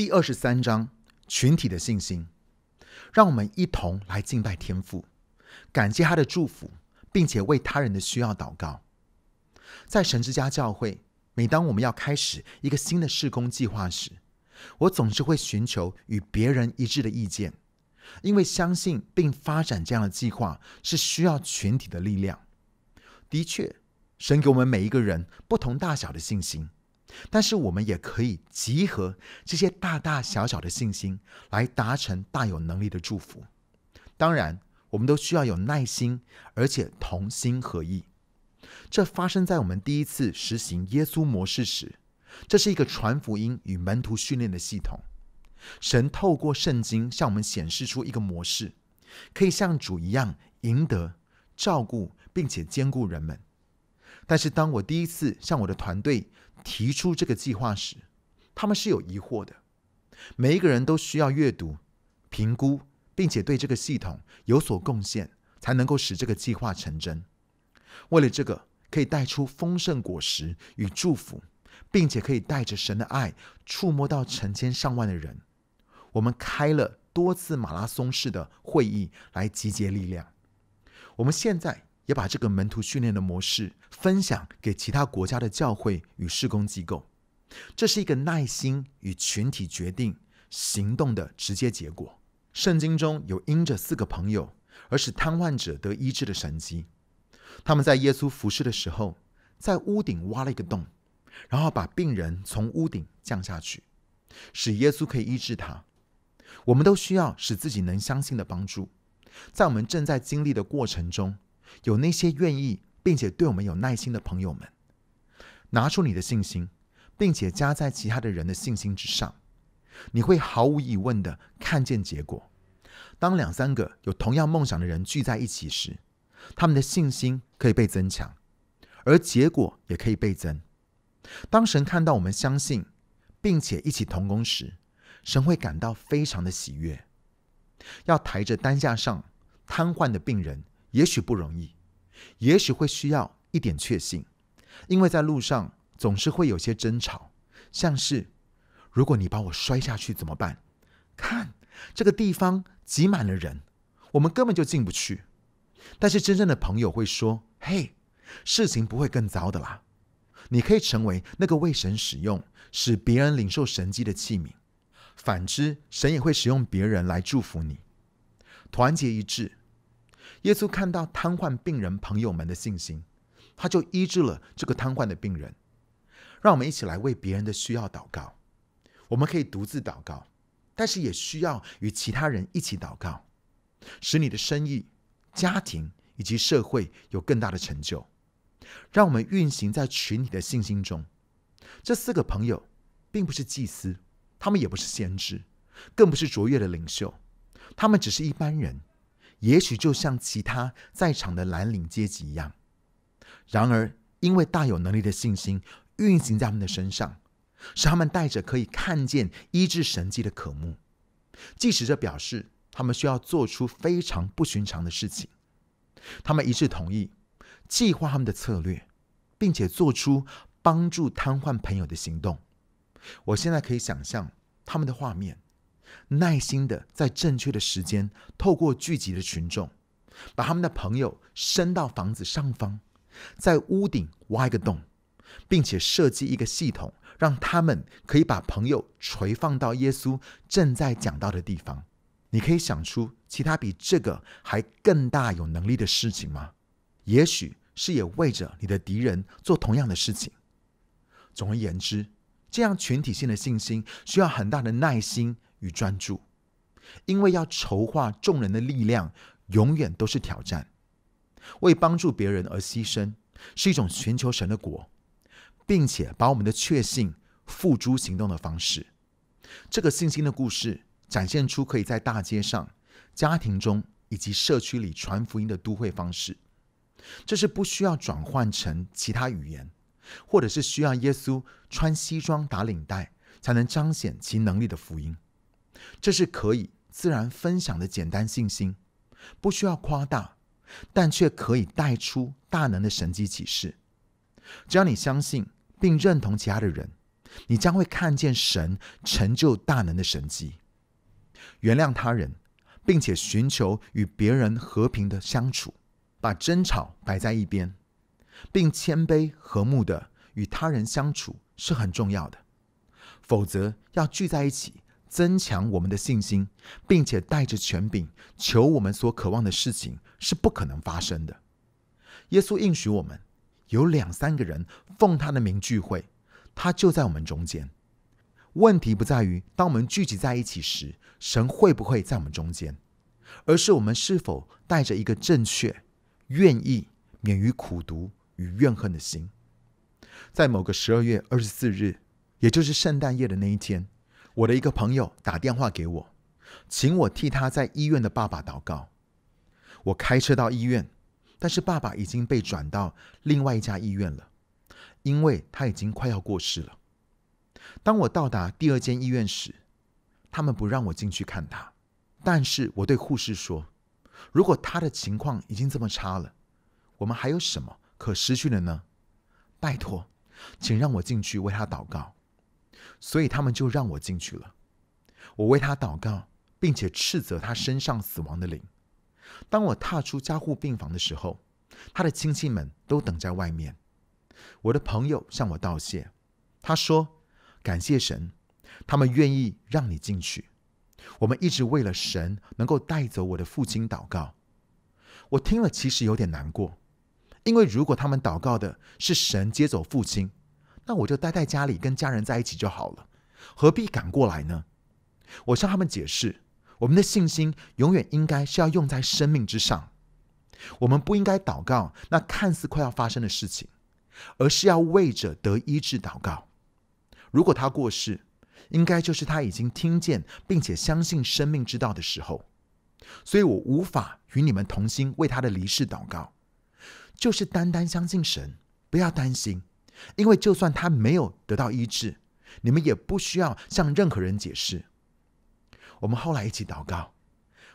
第二十三章：群体的信心。让我们一同来敬拜天父，感谢他的祝福，并且为他人的需要祷告。在神之家教会，每当我们要开始一个新的事工计划时，我总是会寻求与别人一致的意见，因为相信并发展这样的计划是需要群体的力量。的确，神给我们每一个人不同大小的信心。但是我们也可以集合这些大大小小的信心，来达成大有能力的祝福。当然，我们都需要有耐心，而且同心合意。这发生在我们第一次实行耶稣模式时。这是一个传福音与门徒训练的系统。神透过圣经向我们显示出一个模式，可以像主一样赢得、照顾并且兼顾人们。但是，当我第一次向我的团队提出这个计划时，他们是有疑惑的。每一个人都需要阅读、评估，并且对这个系统有所贡献，才能够使这个计划成真。为了这个可以带出丰盛果实与祝福，并且可以带着神的爱，触摸到成千上万的人，我们开了多次马拉松式的会议来集结力量。我们现在。也把这个门徒训练的模式分享给其他国家的教会与施工机构，这是一个耐心与群体决定行动的直接结果。圣经中有因着四个朋友而使瘫痪者得医治的神迹，他们在耶稣服侍的时候，在屋顶挖了一个洞，然后把病人从屋顶降下去，使耶稣可以医治他。我们都需要使自己能相信的帮助，在我们正在经历的过程中。有那些愿意并且对我们有耐心的朋友们，拿出你的信心，并且加在其他的人的信心之上，你会毫无疑问的看见结果。当两三个有同样梦想的人聚在一起时，他们的信心可以被增强，而结果也可以倍增。当神看到我们相信并且一起同工时，神会感到非常的喜悦。要抬着担架上瘫痪的病人。也许不容易，也许会需要一点确信，因为在路上总是会有些争吵，像是如果你把我摔下去怎么办？看这个地方挤满了人，我们根本就进不去。但是真正的朋友会说：“嘿，事情不会更糟的啦！你可以成为那个为神使用、使别人领受神迹的器皿。反之，神也会使用别人来祝福你，团结一致。”耶稣看到瘫痪病人朋友们的信心，他就医治了这个瘫痪的病人。让我们一起来为别人的需要祷告。我们可以独自祷告，但是也需要与其他人一起祷告，使你的生意、家庭以及社会有更大的成就。让我们运行在群体的信心中。这四个朋友并不是祭司，他们也不是先知，更不是卓越的领袖，他们只是一般人。也许就像其他在场的蓝领阶级一样，然而因为大有能力的信心运行在他们的身上，使他们带着可以看见医治神迹的渴慕，即使这表示他们需要做出非常不寻常的事情，他们一致同意计划他们的策略，并且做出帮助瘫痪朋友的行动。我现在可以想象他们的画面。耐心地在正确的时间，透过聚集的群众，把他们的朋友伸到房子上方，在屋顶挖一个洞，并且设计一个系统，让他们可以把朋友垂放到耶稣正在讲到的地方。你可以想出其他比这个还更大有能力的事情吗？也许是也为着你的敌人做同样的事情。总而言之，这样群体性的信心需要很大的耐心。与专注，因为要筹划众人的力量，永远都是挑战。为帮助别人而牺牲，是一种寻求神的果，并且把我们的确信付诸行动的方式。这个信心的故事，展现出可以在大街上、家庭中以及社区里传福音的都会方式。这是不需要转换成其他语言，或者是需要耶稣穿西装打领带才能彰显其能力的福音。这是可以自然分享的简单信心，不需要夸大，但却可以带出大能的神迹启示。只要你相信并认同其他的人，你将会看见神成就大能的神迹。原谅他人，并且寻求与别人和平的相处，把争吵摆在一边，并谦卑和睦的与他人相处是很重要的。否则，要聚在一起。增强我们的信心，并且带着权柄求我们所渴望的事情是不可能发生的。耶稣应许我们，有两三个人奉他的名聚会，他就在我们中间。问题不在于当我们聚集在一起时，神会不会在我们中间，而是我们是否带着一个正确、愿意免于苦读与怨恨的心。在某个十二月二十四日，也就是圣诞夜的那一天。我的一个朋友打电话给我，请我替他在医院的爸爸祷告。我开车到医院，但是爸爸已经被转到另外一家医院了，因为他已经快要过世了。当我到达第二间医院时，他们不让我进去看他。但是我对护士说：“如果他的情况已经这么差了，我们还有什么可失去的呢？拜托，请让我进去为他祷告。”所以他们就让我进去了。我为他祷告，并且斥责他身上死亡的灵。当我踏出加护病房的时候，他的亲戚们都等在外面。我的朋友向我道谢，他说：“感谢神，他们愿意让你进去。我们一直为了神能够带走我的父亲祷告。”我听了，其实有点难过，因为如果他们祷告的是神接走父亲。那我就待在家里，跟家人在一起就好了，何必赶过来呢？我向他们解释，我们的信心永远应该是要用在生命之上，我们不应该祷告那看似快要发生的事情，而是要为着得医治祷告。如果他过世，应该就是他已经听见并且相信生命之道的时候，所以我无法与你们同心为他的离世祷告，就是单单相信神，不要担心。因为就算他没有得到医治，你们也不需要向任何人解释。我们后来一起祷告，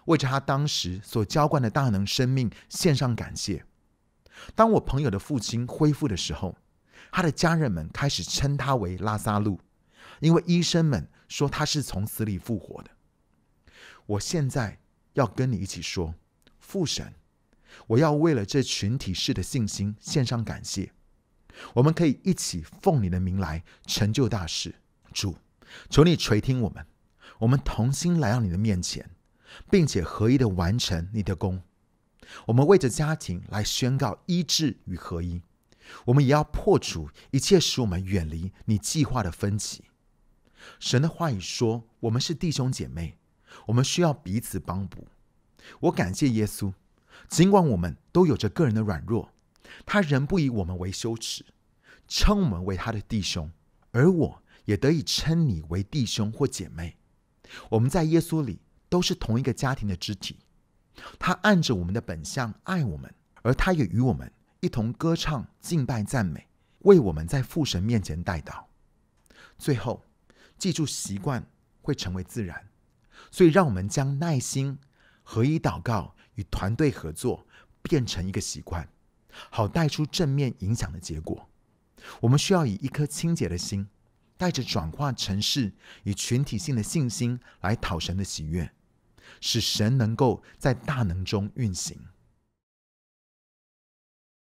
为着他当时所浇灌的大能生命献上感谢。当我朋友的父亲恢复的时候，他的家人们开始称他为拉萨路，因为医生们说他是从死里复活的。我现在要跟你一起说，父神，我要为了这群体式的信心献上感谢。我们可以一起奉你的名来成就大事，主，求你垂听我们。我们同心来到你的面前，并且合一的完成你的功。我们为着家庭来宣告医治与合一。我们也要破除一切使我们远离你计划的分歧。神的话语说，我们是弟兄姐妹，我们需要彼此帮补。我感谢耶稣，尽管我们都有着个人的软弱。他仍不以我们为羞耻，称我们为他的弟兄，而我也得以称你为弟兄或姐妹。我们在耶稣里都是同一个家庭的肢体。他按着我们的本相爱我们，而他也与我们一同歌唱、敬拜、赞美，为我们在父神面前代祷。最后，记住习惯会成为自然，所以让我们将耐心、合一祷告与团队合作变成一个习惯。好带出正面影响的结果，我们需要以一颗清洁的心，带着转化成事与群体性的信心来讨神的喜悦，使神能够在大能中运行。